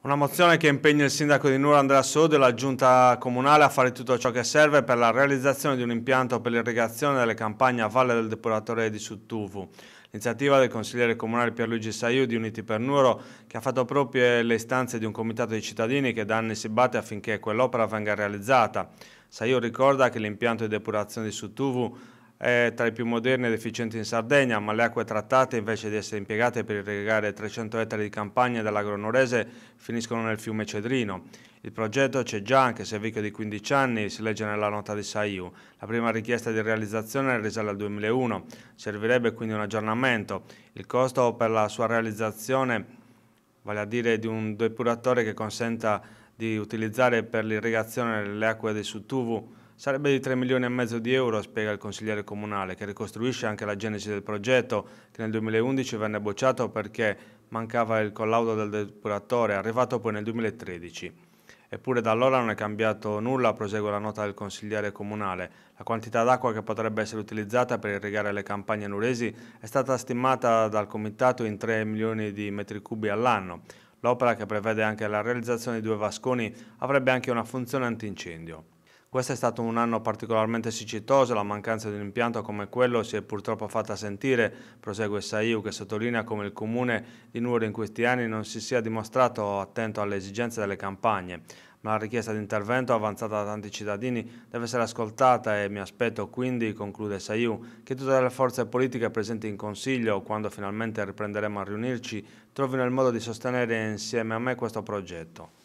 Una mozione che impegna il sindaco di Nura Andrea Sodo e la giunta comunale a fare tutto ciò che serve per la realizzazione di un impianto per l'irrigazione delle campagne a valle del depuratore di Suttuvu. L'iniziativa del consigliere comunale Pierluigi Saiu di Uniti per Nuro che ha fatto proprie le istanze di un comitato di cittadini che da anni si batte affinché quell'opera venga realizzata. Saiu ricorda che l'impianto di depurazione di Suttuvu è tra i più moderni ed efficienti in Sardegna, ma le acque trattate invece di essere impiegate per irrigare 300 ettari di campagna dell'Agronorese finiscono nel fiume Cedrino. Il progetto c'è già, anche se è vecchio di 15 anni, si legge nella nota di SAIU. La prima richiesta di realizzazione risale al 2001, servirebbe quindi un aggiornamento. Il costo per la sua realizzazione, vale a dire di un depuratore che consenta di utilizzare per l'irrigazione le acque del Sutuvu, Sarebbe di 3 milioni e mezzo di euro, spiega il consigliere comunale, che ricostruisce anche la genesi del progetto, che nel 2011 venne bocciato perché mancava il collaudo del depuratore, arrivato poi nel 2013. Eppure da allora non è cambiato nulla, prosegue la nota del consigliere comunale. La quantità d'acqua che potrebbe essere utilizzata per irrigare le campagne nuresi è stata stimata dal comitato in 3 milioni di metri cubi all'anno. L'opera, che prevede anche la realizzazione di due vasconi, avrebbe anche una funzione antincendio. Questo è stato un anno particolarmente siccitoso, la mancanza di un impianto come quello si è purtroppo fatta sentire, prosegue Saiu che sottolinea come il comune di Nuoro in questi anni non si sia dimostrato attento alle esigenze delle campagne. Ma la richiesta di intervento avanzata da tanti cittadini deve essere ascoltata e mi aspetto quindi, conclude Saiu, che tutte le forze politiche presenti in Consiglio, quando finalmente riprenderemo a riunirci, trovino il modo di sostenere insieme a me questo progetto.